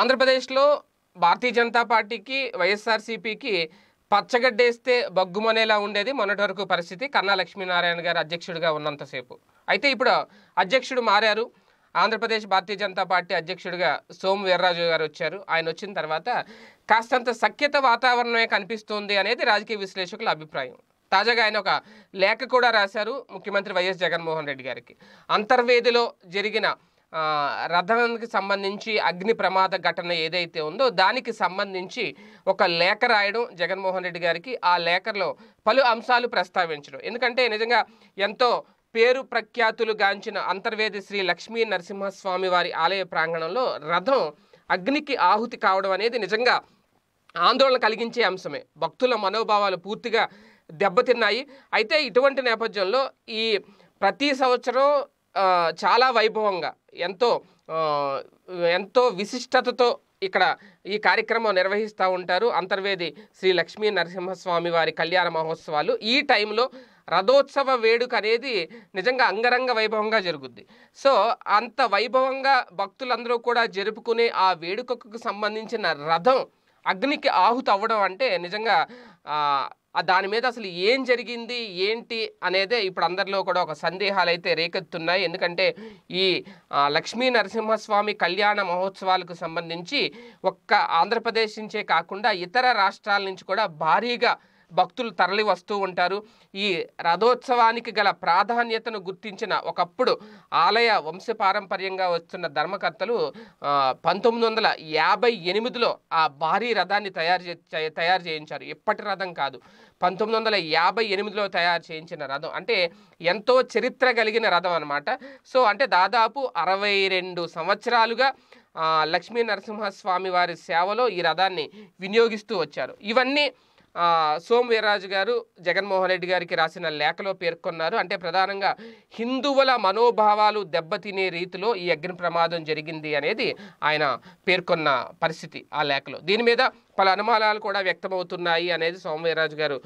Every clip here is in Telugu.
ఆంధ్రప్రదేశ్లో భారతీయ జనతా పార్టీకి వైఎస్ఆర్సీపీకి పచ్చగడ్డేస్తే బగ్గుమనేలా ఉండేది మొన్నటి వరకు పరిస్థితి కన్నా లక్ష్మీనారాయణ గారు అధ్యక్షుడిగా ఉన్నంతసేపు అయితే ఇప్పుడు అధ్యక్షుడు మారారు ఆంధ్రప్రదేశ్ భారతీయ జనతా పార్టీ అధ్యక్షుడిగా సోము వీర్రాజు గారు వచ్చారు ఆయన వచ్చిన తర్వాత కాస్తంత సఖ్యత వాతావరణమే కనిపిస్తోంది అనేది రాజకీయ విశ్లేషకుల అభిప్రాయం తాజాగా ఆయన ఒక లేఖ కూడా రాశారు ముఖ్యమంత్రి వైఎస్ జగన్మోహన్ రెడ్డి గారికి అంతర్వేదిలో జరిగిన రథానికి సంబంధించి అగ్ని ప్రమాద ఘటన ఏదైతే ఉందో దానికి సంబంధించి ఒక లేఖ రాయడం జగన్మోహన్ రెడ్డి గారికి ఆ లేఖలో పలు అంశాలు ప్రస్తావించడం ఎందుకంటే నిజంగా ఎంతో పేరు ప్రఖ్యాతులు గాంచిన అంతర్వేది శ్రీ లక్ష్మీ నరసింహస్వామి వారి ఆలయ ప్రాంగణంలో రథం అగ్నికి ఆహుతి కావడం అనేది నిజంగా ఆందోళన కలిగించే అంశమే భక్తుల మనోభావాలు పూర్తిగా దెబ్బతిన్నాయి అయితే ఇటువంటి నేపథ్యంలో ఈ ప్రతి సంవత్సరం చాలా వైభవంగా ఎంతో ఎంతో విశిష్టతతో ఇక్కడ ఈ కార్యక్రమం నిర్వహిస్తూ ఉంటారు అంతర్వేది శ్రీ లక్ష్మీ నరసింహస్వామి వారి కళ్యాణ మహోత్సవాలు ఈ టైంలో రథోత్సవ వేడుక అనేది నిజంగా అంగరంగ వైభవంగా జరుగుద్ది సో అంత వైభవంగా భక్తులందరూ కూడా జరుపుకునే ఆ వేడుకకు సంబంధించిన రథం అగ్నికి ఆహుతి అవ్వడం అంటే నిజంగా దాని మీద అసలు ఏం జరిగింది ఏంటి అనేదే ఇప్పుడు అందరిలో కూడా ఒక సందేహాలు అయితే రేకెత్తున్నాయి ఎందుకంటే ఈ లక్ష్మీ నరసింహస్వామి కళ్యాణ మహోత్సవాలకు సంబంధించి ఒక్క ఆంధ్రప్రదేశ్ నుంచే కాకుండా ఇతర రాష్ట్రాల నుంచి కూడా భారీగా భక్తులు తరలి వస్తూ ఉంటారు ఈ రథోత్సవానికి గల ప్రాధాన్యతను గుర్తించిన ఒకప్పుడు ఆలయ వంశపారంపర్యంగా వస్తున్న ధర్మకర్తలు పంతొమ్మిది వందల యాభై ఎనిమిదిలో ఆ భారీ రథాన్ని తయారు తయారు చేయించారు ఇప్పటి రథం కాదు పంతొమ్మిది వందల యాభై ఎనిమిదిలో తయారు చేయించిన రథం అంటే ఎంతో చరిత్ర కలిగిన రథం అనమాట సో అంటే దాదాపు అరవై రెండు సంవత్సరాలుగా లక్ష్మీ నరసింహస్వామి వారి సేవలో ఈ రథాన్ని వినియోగిస్తూ వచ్చారు ఇవన్నీ సోమ్ వీరరాజు గారు జగన్మోహన్ రెడ్డి గారికి రాసిన లేఖలో పేర్కొన్నారు అంటే ప్రధానంగా హిందువుల మనోభావాలు దెబ్బతినే రీతిలో ఈ అగ్ని ప్రమాదం జరిగింది అనేది ఆయన పేర్కొన్న పరిస్థితి ఆ లేఖలో దీని మీద పలు అనుమానాలు కూడా వ్యక్తమవుతున్నాయి అనేది సోమవీరరాజు గారు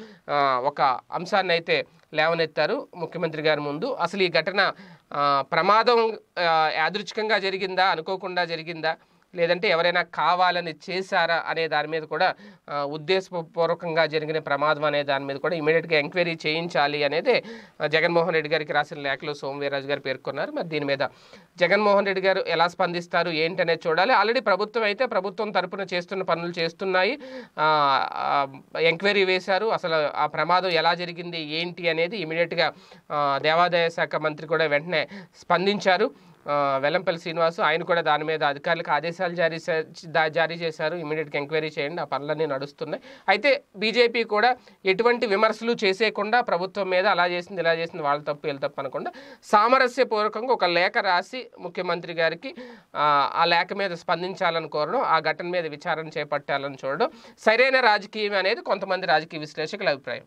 ఒక అంశాన్ని అయితే లేవనెత్తారు ముఖ్యమంత్రి గారి ముందు అసలు ఈ ఘటన ప్రమాదం యాదృచ్ఛికంగా జరిగిందా అనుకోకుండా జరిగిందా లేదంటే ఎవరైనా కావాలని చేశారా అనే దాని మీద కూడా ఉద్దేశపూర్వకంగా జరిగిన ప్రమాదం అనే దాని మీద కూడా ఇమీడియట్గా ఎంక్వైరీ చేయించాలి అనేది జగన్మోహన్ రెడ్డి గారికి రాసిన లేఖలో సోమవీరాజు గారు పేర్కొన్నారు మరి దీని మీద జగన్మోహన్ రెడ్డి గారు ఎలా స్పందిస్తారు ఏంటనేది చూడాలి ఆల్రెడీ ప్రభుత్వం అయితే ప్రభుత్వం తరపున చేస్తున్న పనులు చేస్తున్నాయి ఎంక్వైరీ వేశారు అసలు ఆ ప్రమాదం ఎలా జరిగింది ఏంటి అనేది ఇమీడియట్గా దేవాదాయ శాఖ మంత్రి కూడా వెంటనే స్పందించారు వెల్లంపల్లి శ్రీనివాసు ఆయన కూడా దాని మీద అధికారులకు ఆదేశాలు జారీ జారీ చేశారు ఇమీడియట్గా ఎంక్వైరీ చేయండి ఆ పనులన్నీ నడుస్తున్నాయి అయితే బీజేపీ కూడా ఎటువంటి విమర్శలు చేసేయకుండా ప్రభుత్వం మీద అలా చేసింది ఇలా చేసింది వాళ్ళ తప్పు వీళ్ళ తప్పు అనకుండా సామరస్యపూర్వకంగా ఒక లేఖ రాసి ముఖ్యమంత్రి గారికి ఆ లేఖ మీద స్పందించాలని కోరడం ఆ ఘటన మీద విచారణ చేపట్టాలని చూడడం సరైన రాజకీయం అనేది కొంతమంది రాజకీయ విశ్లేషకుల అభిప్రాయం